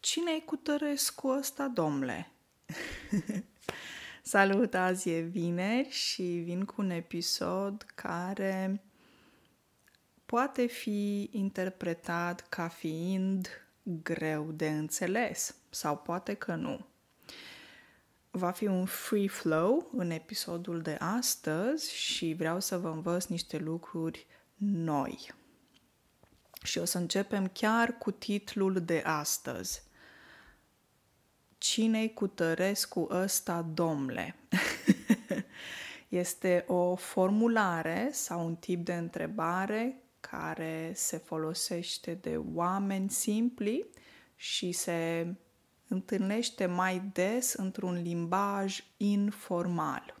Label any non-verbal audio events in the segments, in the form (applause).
cine e cu Tărescu ăsta, domnule? (laughs) Salut, azi e vineri și vin cu un episod care poate fi interpretat ca fiind greu de înțeles sau poate că nu. Va fi un free flow în episodul de astăzi și vreau să vă învăț niște lucruri noi. Și o să începem chiar cu titlul de astăzi. Cine-i tărescu ăsta, domle? (laughs) este o formulare sau un tip de întrebare care se folosește de oameni simpli și se întâlnește mai des într-un limbaj informal.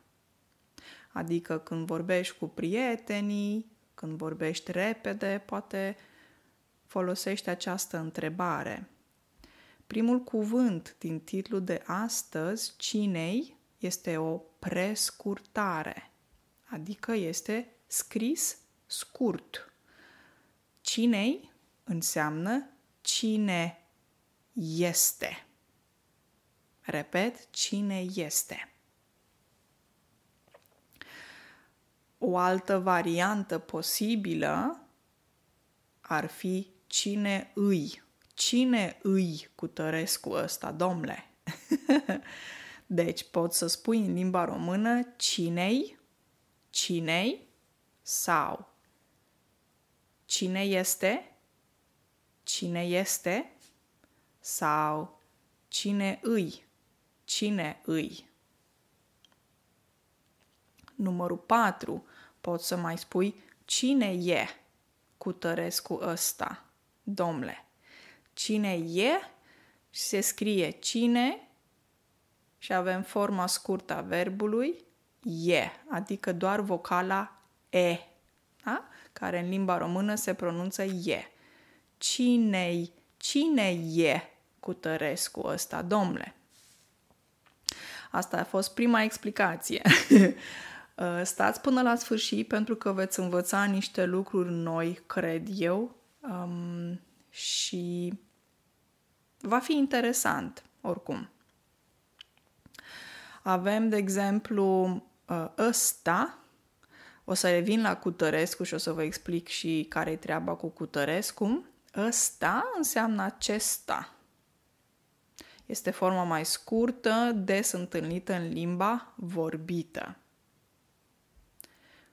Adică când vorbești cu prietenii, când vorbești repede, poate folosești această întrebare. Primul cuvânt din titlul de astăzi, cinei, este o prescurtare, adică este scris scurt. Cinei înseamnă cine este. Repet, cine este. O altă variantă posibilă ar fi cine îi Cine îi cutărescu ăsta, domle? (laughs) deci poți să spui în limba română cinei, cinei sau cine este, cine este sau cine îi, cine îi. Numărul 4. Poți să mai spui cine e cutărescu ăsta, domle cine e și se scrie cine și avem forma scurtă a verbului e, adică doar vocala e, da? care în limba română se pronunță e. cine cine e tărescu ăsta, domnule? Asta a fost prima explicație. (laughs) Uh, stați până la sfârșit pentru că veți învăța niște lucruri noi, cred eu, um, și va fi interesant, oricum. Avem, de exemplu, uh, ăsta, o să revin la Cutărescu și o să vă explic și care e treaba cu Cutărescu. Ăsta înseamnă acesta. Este forma mai scurtă, des întâlnită în limba vorbită.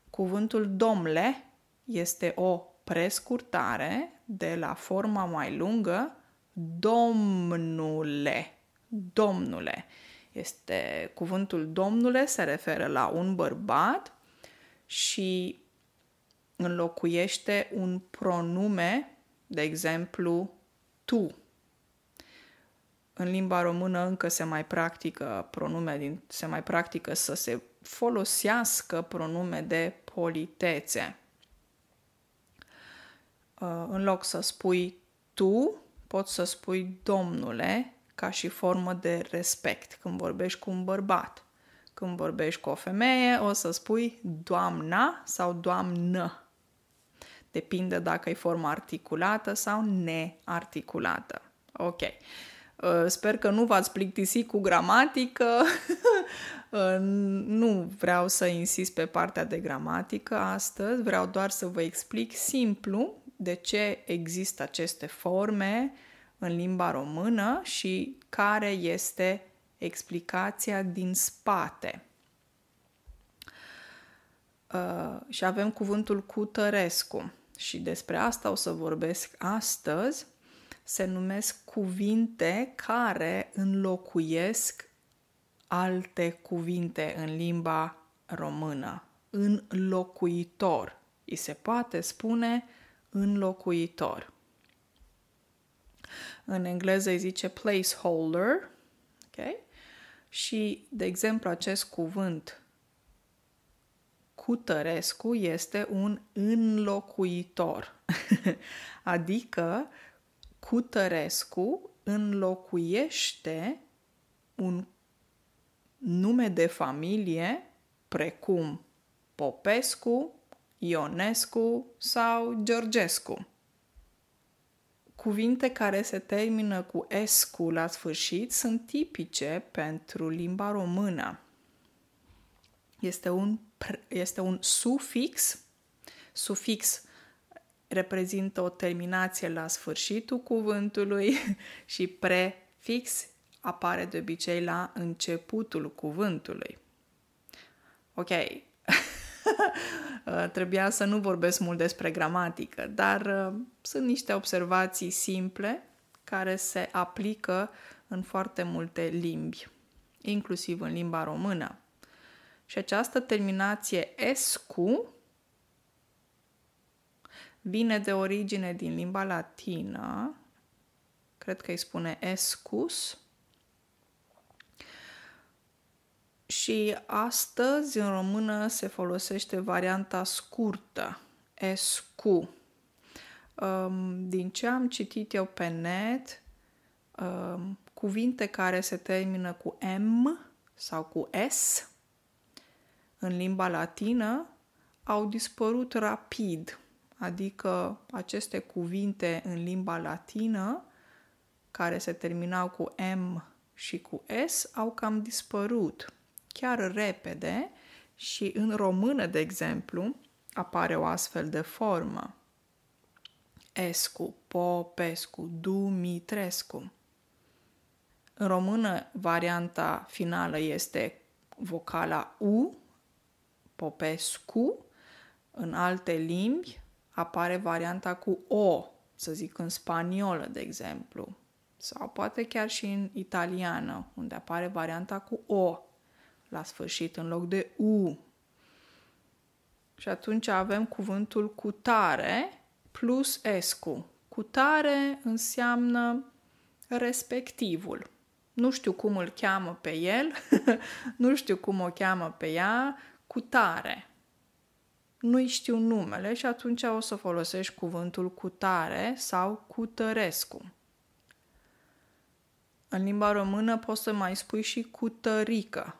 Cuvântul domle este o prescurtare de la forma mai lungă Domnule. Domnule. Este cuvântul domnule, se referă la un bărbat și înlocuiește un pronume, de exemplu, tu. În limba română încă se mai practică pronume, din, se mai practică să se folosească pronume de politețe. Uh, în loc să spui tu, poți să spui domnule ca și formă de respect când vorbești cu un bărbat. Când vorbești cu o femeie, o să spui doamna sau doamnă. Depinde dacă e forma articulată sau nearticulată. Ok. Uh, sper că nu v-ați plictisit cu gramatică. (laughs) Uh, nu vreau să insist pe partea de gramatică astăzi, vreau doar să vă explic simplu de ce există aceste forme în limba română și care este explicația din spate. Uh, și avem cuvântul cutărescu și despre asta o să vorbesc astăzi. Se numesc cuvinte care înlocuiesc alte cuvinte în limba română. Înlocuitor. I se poate spune înlocuitor. În engleză îi zice placeholder, ok? și, de exemplu, acest cuvânt cutărescu este un înlocuitor, (laughs) adică cutărescu înlocuiește un nume de familie precum Popescu, Ionescu sau Georgescu. Cuvinte care se termină cu escu la sfârșit sunt tipice pentru limba română. Este un, este un sufix. Sufix reprezintă o terminație la sfârșitul cuvântului (laughs) și prefix apare de obicei la începutul cuvântului. Ok. (laughs) Eh, trebuia să nu vorbesc mult despre gramatică, dar eh, sunt niște observații simple care se aplică în foarte multe limbi, inclusiv în limba română. Și această terminație escu vine de origine din limba latină, cred că îi spune escus, Și astăzi, în română, se folosește varianta scurtă, SQ. Um, din ce am citit eu pe net, um, cuvinte care se termină cu M sau cu S în limba latină au dispărut rapid. Adică aceste cuvinte în limba latină care se terminau cu M și cu S au cam dispărut chiar repede și în română, de exemplu, apare o astfel de formă. Escu, Popescu, Dumitrescu. În română, varianta finală este vocala U, Popescu. În alte limbi apare varianta cu O, să zic în spaniolă, de exemplu, sau poate chiar și în italiană, unde apare varianta cu O la sfârșit în loc de U. Și atunci avem cuvântul cutare plus escu. Cutare înseamnă respectivul. Nu știu cum îl cheamă pe el, (laughs) nu știu cum o cheamă pe ea, cutare. Nu-i știu numele și atunci o să folosești cuvântul cutare sau cutărescu. În limba română poți să mai spui și cutărică,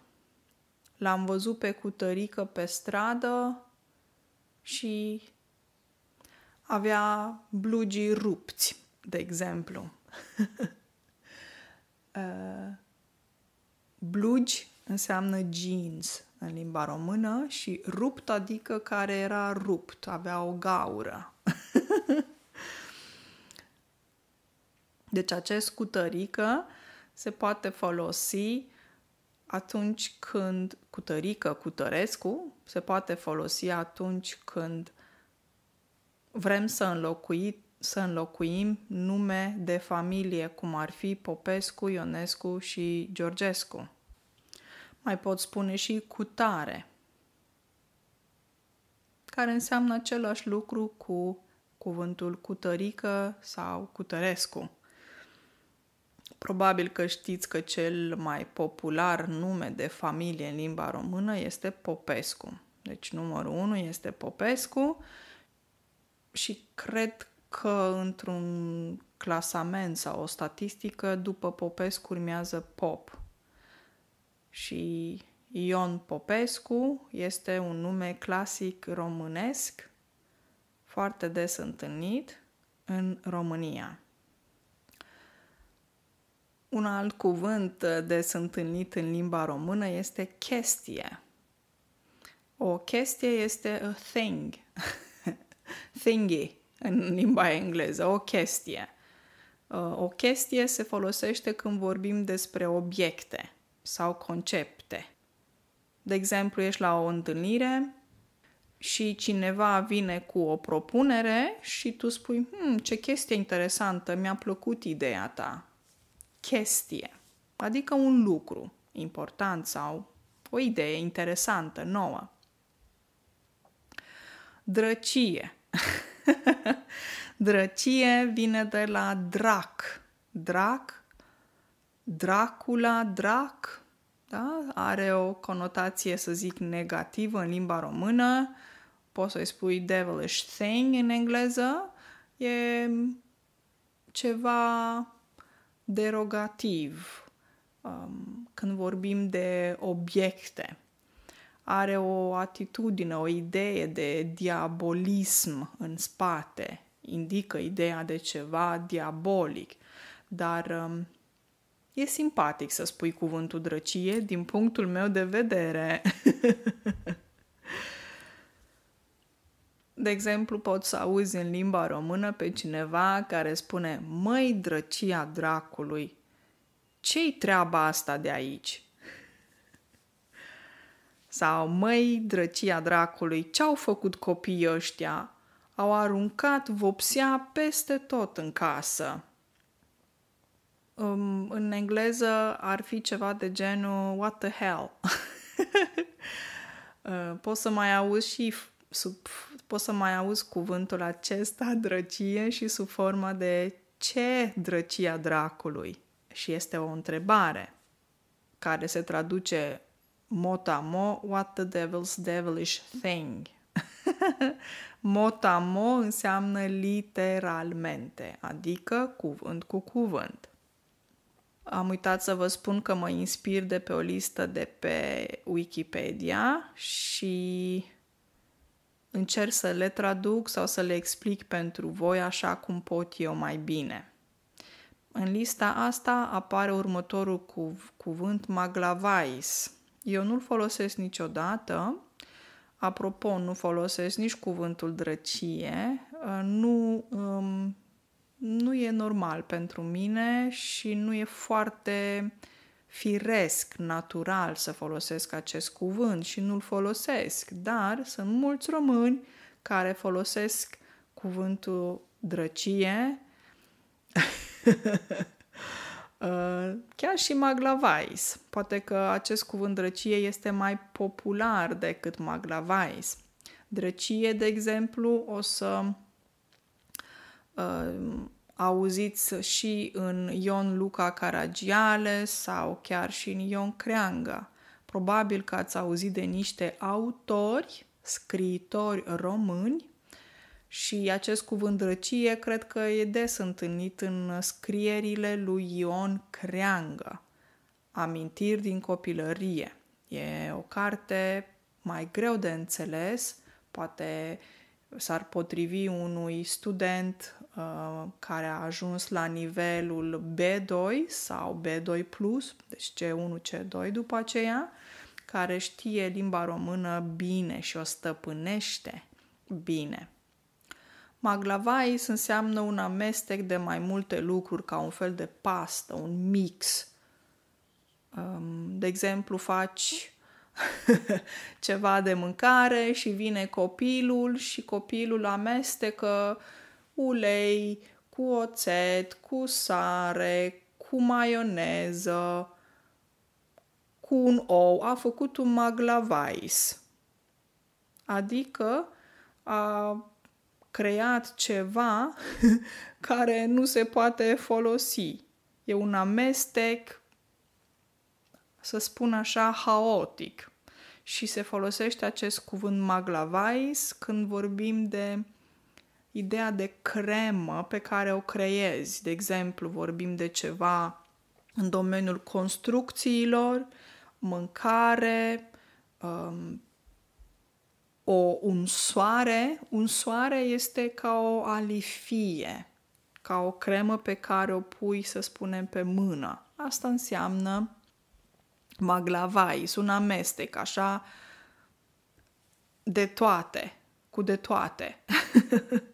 L-am văzut pe cutărică pe stradă și avea blugii rupți, de exemplu. (laughs) Uh, blugi înseamnă jeans în limba română și rupt adică care era rupt, avea o gaură. (laughs) deci acest cutărică se poate folosi atunci când cu tărică, cu tărescu, se poate folosi atunci când vrem să, înlocui, să înlocuim nume de familie, cum ar fi Popescu, Ionescu și Georgescu. Mai pot spune și tare, care înseamnă același lucru cu cuvântul cutărică sau cutărescu. Probabil că știți că cel mai popular nume de familie în limba română este Popescu. Deci numărul 1 este Popescu și cred că într-un clasament sau o statistică, după Popescu urmează Pop. Și Ion Popescu este un nume clasic românesc, foarte des întâlnit în România. Un alt cuvânt des întâlnit în limba română este chestie. O chestie este a thing. (laughs) Thingy în limba engleză, o chestie. Uh, o chestie se folosește când vorbim despre obiecte sau concepte. De exemplu, ești la o întâlnire și cineva vine cu o propunere și tu spui, hmm, ce chestie interesantă, mi-a plăcut ideea ta chestie, adică un lucru important sau o idee interesantă, nouă. Drăcie. (laughs) drăcie vine de la drac. Drac, Dracula, drac, da? are o conotație, să zic, negativă în limba română. Poți să-i spui devilish thing în engleză. E ceva derogativ um, când vorbim de obiecte. Are o atitudine, o idee de diabolism în spate, indică ideea de ceva diabolic, dar um, e simpatic să spui cuvântul drăcie din punctul meu de vedere. (laughs) De exemplu, poți să auzi în limba română pe cineva care spune Măi, drăcia dracului, ce-i treaba asta de aici? Sau, măi, drăcia dracului, ce-au făcut copiii ăștia? Au aruncat vopsea peste tot în casă. Um, în engleză ar fi ceva de genul What the hell? uh, (laughs) poți să mai auzi și sub poți să mai auzi cuvântul acesta, drăcie, și sub formă de ce drăcia dracului? Și este o întrebare care se traduce motamo, what the devil's devilish thing. (laughs) motamo înseamnă literalmente, adică cuvânt cu cuvânt. Am uitat să vă spun că mă inspir de pe o listă de pe Wikipedia și încerc să le traduc sau să le explic pentru voi așa cum pot eu mai bine. În lista asta apare următorul cuv- cuvânt maglavais. Eu nu-l folosesc niciodată. Apropo, nu folosesc nici cuvântul drăcie. Ă, nu, um, nu e normal pentru mine și nu e foarte uh, firesc, natural să folosesc acest cuvânt și nu-l folosesc, dar sunt mulți români care folosesc cuvântul drăcie, (laughs) uh, chiar și maglavais. Poate că acest cuvânt drăcie este mai popular decât maglavais. Drăcie, de exemplu, o să uh, auziți și în Ion Luca Caragiale sau chiar și în Ion Creanga. Probabil că ați auzit de niște autori, scriitori români și acest cuvânt drăcie cred că e des întâlnit în scrierile lui Ion Creangă, Amintiri din copilărie. E o carte mai greu de înțeles, poate s-ar potrivi unui student Uh, care a ajuns la nivelul B2 sau B2+, deci C1, C2 după aceea, care știe limba română bine și o stăpânește bine. Maglavais înseamnă un amestec de mai multe lucruri, ca un fel de pastă, un mix. Um, de exemplu, faci (laughs) ceva de mâncare și vine copilul și copilul amestecă ulei, cu oțet, cu sare, cu maioneză, cu un ou. A făcut un maglavais. Adică a creat ceva (laughs) care nu se poate folosi. E un amestec, să spun așa, haotic. Și se folosește acest cuvânt maglavais când vorbim de ideea de cremă pe care o creezi. De exemplu, vorbim de ceva în domeniul construcțiilor, mâncare, um, o un soare este ca o alifie, ca o cremă pe care o pui, să spunem, pe mână. Asta înseamnă maglavai, sunt amestec, așa de toate, cu de toate. (laughs)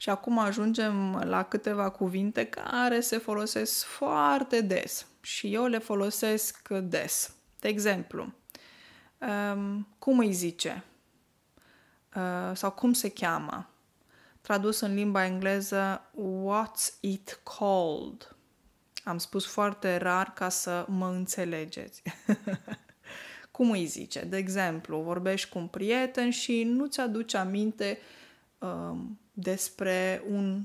Și acum ajungem la câteva cuvinte care se folosesc foarte des și eu le folosesc des. De exemplu, um, cum îi zice uh, sau cum se cheamă. Tradus în limba engleză, what's it called? Am spus foarte rar ca să mă înțelegeți. (laughs) cum îi zice? De exemplu, vorbești cu un prieten și nu-ți aduci aminte um, despre un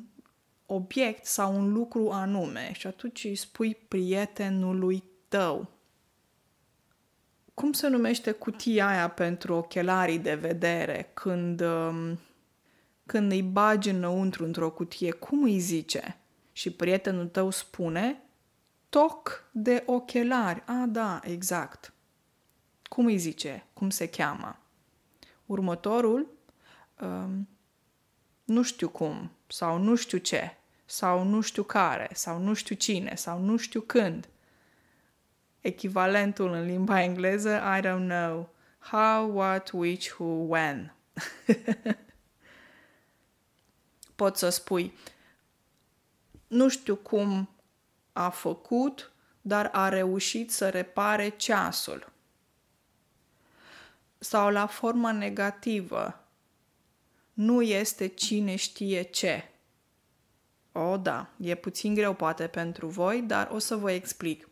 obiect sau un lucru anume și atunci îi spui prietenului tău. Cum se numește cutia aia pentru ochelarii de vedere când, um, când îi bagi înăuntru într-o cutie? Cum îi zice? Și prietenul tău spune toc de ochelari. A, da, exact. Cum îi zice? Cum se cheamă? Următorul um, nu știu cum, sau nu știu ce, sau nu știu care, sau nu știu cine, sau nu știu când. Echivalentul în limba engleză, I don't know, how, what, which, who, when. (laughs) Poți să spui, nu știu cum a făcut, dar a reușit să repare ceasul. Sau la forma negativă, nu este cine știe ce. O, da, e puțin greu poate pentru voi, dar o să vă explic.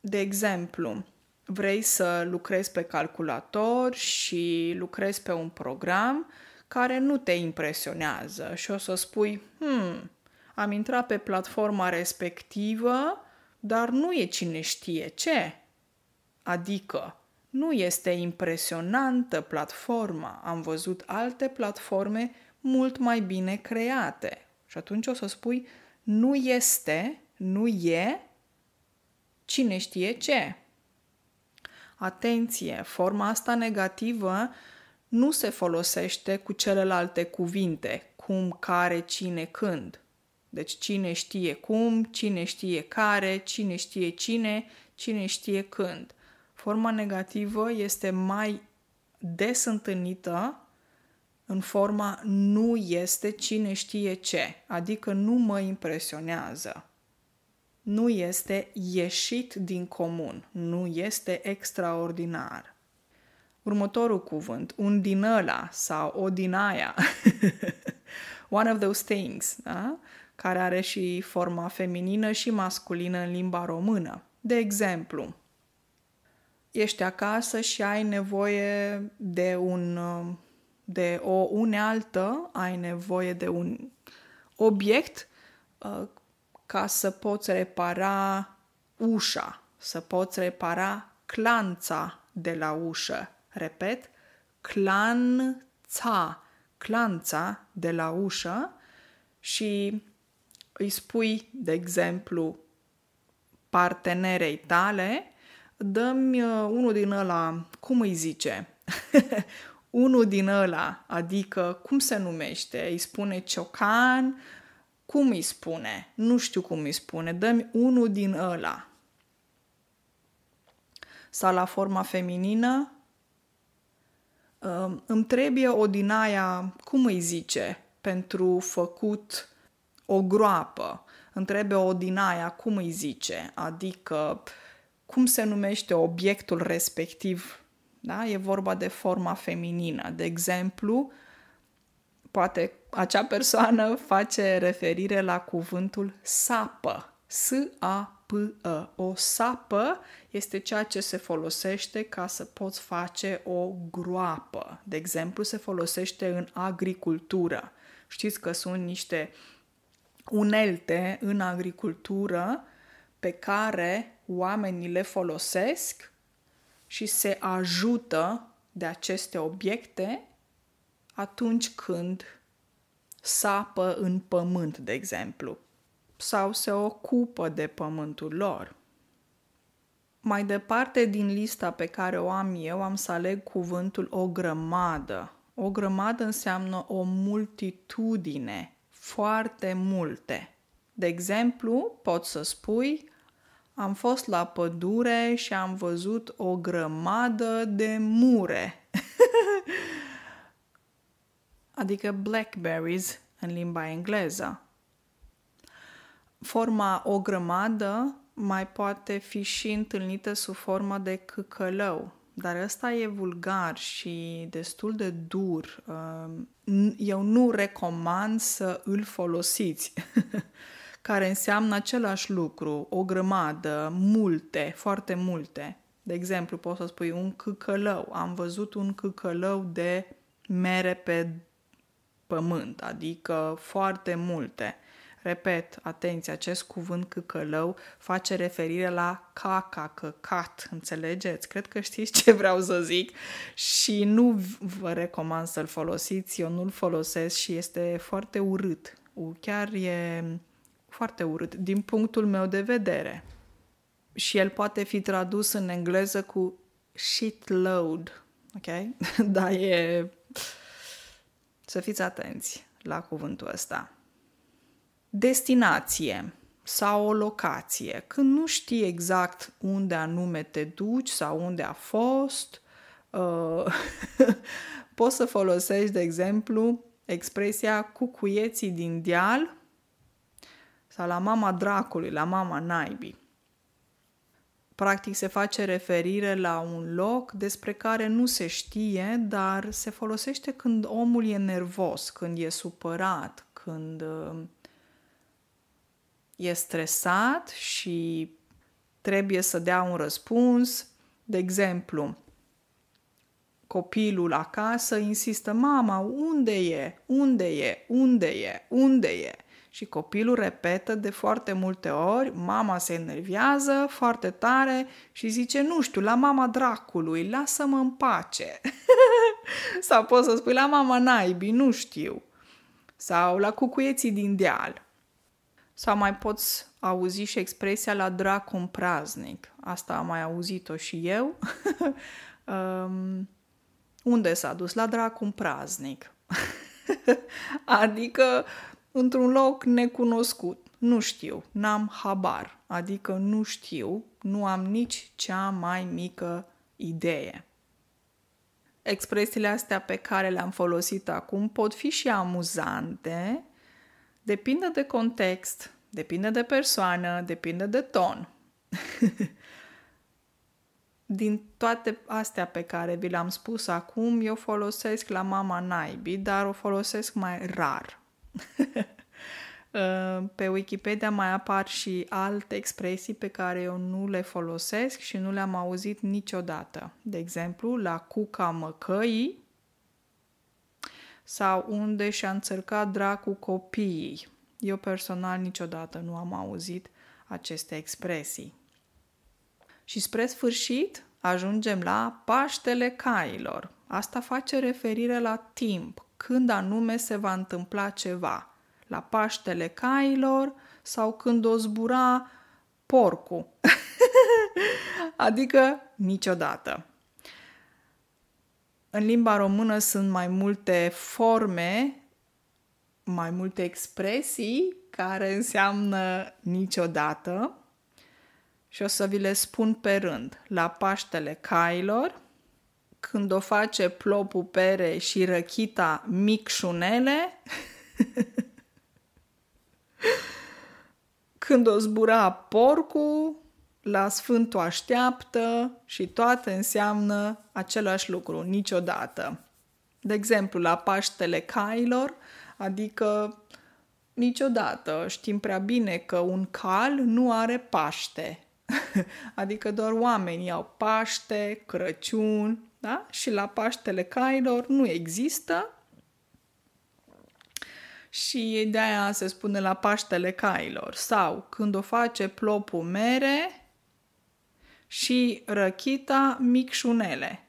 De exemplu, vrei să lucrezi pe calculator și lucrezi pe un program care nu te impresionează și o să spui, hmm, am intrat pe platforma respectivă, dar nu e cine știe ce. Adică, nu este impresionantă platforma, am văzut alte platforme mult mai bine create. Și atunci o să spui, nu este, nu e, cine știe ce. Atenție, forma asta negativă nu se folosește cu celelalte cuvinte, cum, care, cine, când. Deci cine știe cum, cine știe care, cine știe cine, cine știe când. Forma negativă este mai des întâlnită în forma nu este cine știe ce, adică nu mă impresionează. Nu este ieșit din comun, nu este extraordinar. Următorul cuvânt, un din ăla sau o din aia. (laughs) One of those things, da? care are și forma feminină și masculină în limba română. De exemplu, ești acasă și ai nevoie de un de o unealtă, ai nevoie de un obiect uh, ca să poți repara ușa, să poți repara clanța de la ușă. Repet, clanța, clanța de la ușă și îi spui, de exemplu, partenerei tale, dă-mi uh, unul din ăla, cum îi zice? (laughs) unul din ăla, adică cum se numește? Îi spune ciocan, cum îi spune? Nu știu cum îi spune, dă-mi unul din ăla. Sau la forma feminină, uh, îmi trebuie o din aia, cum îi zice, pentru făcut o groapă. Îmi trebuie o din aia, cum îi zice, adică pf, cum se numește obiectul respectiv. Da? E vorba de forma feminină. De exemplu, poate acea persoană face referire la cuvântul sapă. S-A-P-E. O sapă este ceea ce se folosește ca să poți face o groapă. De exemplu, se folosește în agricultură. Știți că sunt niște unelte în agricultură pe care oamenii le folosesc și se ajută de aceste obiecte atunci când sapă în pământ, de exemplu, sau se ocupă de pământul lor. Mai departe din lista pe care o am eu, am să aleg cuvântul o grămadă. O grămadă înseamnă o multitudine, foarte multe. De exemplu, pot să spui am fost la pădure și am văzut o grămadă de mure. (laughs) adică blackberries în limba engleză. Forma o grămadă mai poate fi și întâlnită sub formă de căcălău, dar ăsta e vulgar și destul de dur. Ehm, eu nu recomand să îl folosiți. (laughs) care înseamnă același lucru, o grămadă, multe, foarte multe. De exemplu, poți să spui un câcălău. Am văzut un câcălău de mere pe pământ, adică foarte multe. Repet, atenție, acest cuvânt câcălău face referire la caca, căcat, înțelegeți? Cred că știți ce vreau să zic și nu vă recomand să-l folosiți, eu nu-l folosesc și este foarte urât. Chiar e foarte urât, din punctul meu de vedere. Și el poate fi tradus în engleză cu shitload, ok? (laughs) Da, e... Să fiți atenți la cuvântul ăsta. Destinație sau o locație. Când nu știi exact unde anume te duci sau unde a fost, uh, (laughs) poți să folosești, de exemplu, expresia cucuieții din deal sau la mama dracului, la mama naibii. Practic se face referire la un loc despre care nu se știe, dar se folosește când omul e nervos, când e supărat, când uh, e stresat și trebuie să dea un răspuns. De exemplu, copilul acasă insistă, mama, unde e? Unde e? Unde e? Unde e? Și copilul repetă de foarte multe ori, mama se enervează foarte tare și zice, nu știu, la mama dracului, lasă-mă în pace. (laughs) Sau poți să spui, la mama naibii, nu știu. Sau la cucuieții din deal. Sau mai poți auzi și expresia la dracu praznic. Asta am mai auzit-o și eu. (laughs) um, unde s-a dus? La dracu praznic. (laughs) adică într-un loc necunoscut. Nu știu, n-am habar, adică nu știu, nu am nici cea mai mică idee. Expresiile astea pe care le-am folosit acum pot fi și amuzante, depinde de context, depinde de persoană, depinde de ton. (laughs) Din toate astea pe care vi le-am spus acum, eu folosesc la mama naibii, dar o folosesc mai rar. (laughs) Ehm, pe Wikipedia mai apar și alte expresii pe care eu nu le folosesc și nu le-am auzit niciodată. De exemplu, la cuca măcăii sau unde și-a înțărcat dracu copiii. Eu personal niciodată nu am auzit aceste expresii. Și spre sfârșit ajungem la Paștele Cailor – Asta face referire la timp, când anume se va întâmpla ceva, la Paștele cailor sau când o zbura porcul. (laughs) adică niciodată. În limba română sunt mai multe forme, mai multe expresii care înseamnă niciodată și o să vi le spun pe rând. La Paștele Cailor, când o face plopu pere și răchita micșunele, (laughs) când o zbura porcul, la Sfântul așteaptă și toate înseamnă același lucru, niciodată. De exemplu, la Paștele Cailor, adică niciodată știm prea bine că un cal nu are Paște. (laughs) adică doar oamenii au Paște, Crăciun da? Și la Paștele Cailor nu există și de aia se spune la Paștele Cailor. Sau când o face plopul mere și răchita micșunele.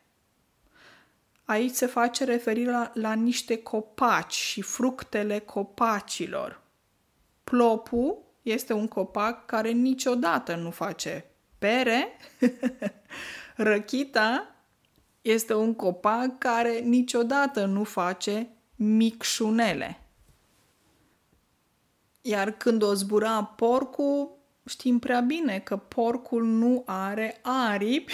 Aici se face referire la, la niște copaci și fructele copacilor. Plopul este un copac care niciodată nu face pere. (laughs) Răchita este un copac care niciodată nu face micșunele. Iar când o zbura porcul, știm prea bine că porcul nu are aripi,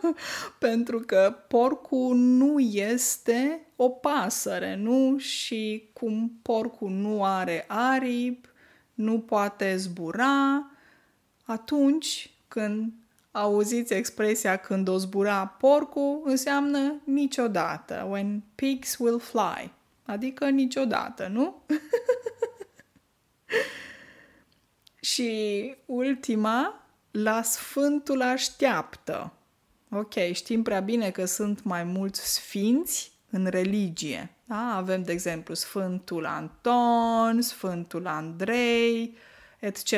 (laughs) pentru că porcul nu este o pasăre, nu? Și cum porcul nu are aripi, nu poate zbura, atunci când auziți expresia când o zbura porcul, înseamnă niciodată, when pigs will fly, adică niciodată, nu? (laughs) Și ultima, la Sfântul așteaptă. Ok, știm prea bine că sunt mai mulți sfinți în religie. Da? Avem, de exemplu, Sfântul Anton, Sfântul Andrei, etc.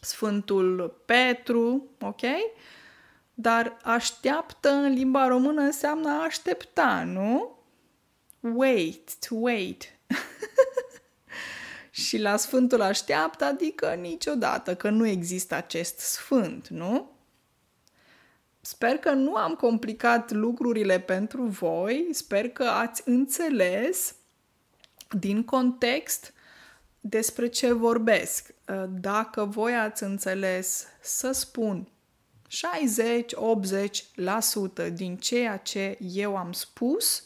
Sfântul Petru, ok? Dar așteaptă în limba română înseamnă aștepta, nu? Wait, to wait. (laughs) și la Sfântul așteaptă, adică niciodată, că nu există acest Sfânt, nu? Sper că nu am complicat lucrurile pentru voi, sper că ați înțeles din context despre ce vorbesc. Uh, dacă voi ați înțeles să spun 60-80% din ceea ce eu am spus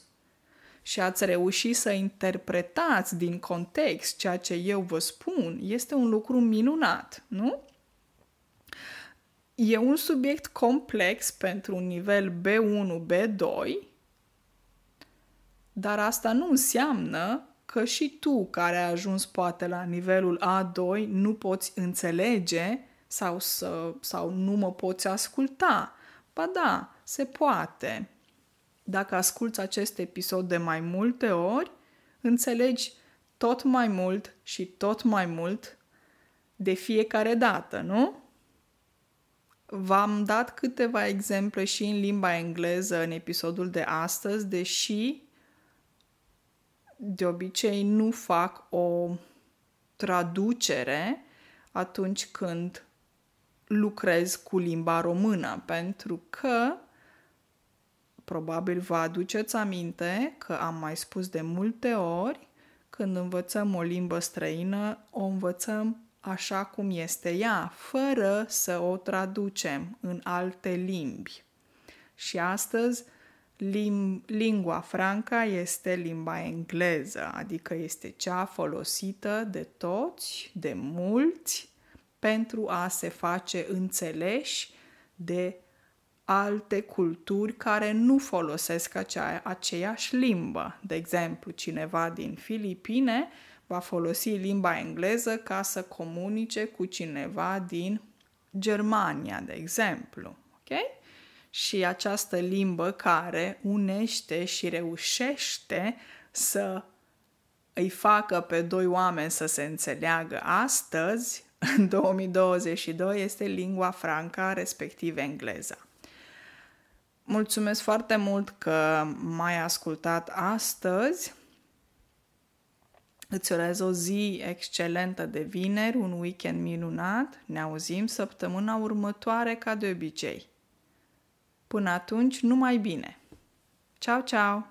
și ați reușit să interpretați din context ceea ce eu vă spun, este un lucru minunat, nu? E un subiect complex pentru un nivel B1, B2, dar asta nu înseamnă că și tu, care ai ajuns poate la nivelul A2, nu poți înțelege sau, să, sau nu mă poți asculta. Ba da, se poate. Dacă asculți acest episod de mai multe ori, înțelegi tot mai mult și tot mai mult de fiecare dată, nu? V-am dat câteva exemple și în limba engleză în episodul de astăzi, deși de obicei nu fac o traducere atunci când lucrez cu limba română, pentru că probabil vă aduceți aminte că am mai spus de multe ori, când învățăm o limbă străină, o învățăm așa cum este ea, fără să o traducem în alte limbi. Și astăzi Lim- lingua franca este limba engleză, adică este cea folosită de toți, de mulți, pentru a se face înțeleși de alte culturi care nu folosesc acea, aceeași limbă. De exemplu, cineva din Filipine va folosi limba engleză ca să comunice cu cineva din Germania, de exemplu. Okay? și această limbă care unește și reușește să îi facă pe doi oameni să se înțeleagă astăzi, în 2022, este lingua franca, respectiv engleza. Mulțumesc foarte mult că m-ai ascultat astăzi. Îți urez o zi excelentă de vineri, un weekend minunat. Ne auzim săptămâna următoare ca de obicei. Până atunci, numai bine! Ciao, ciao!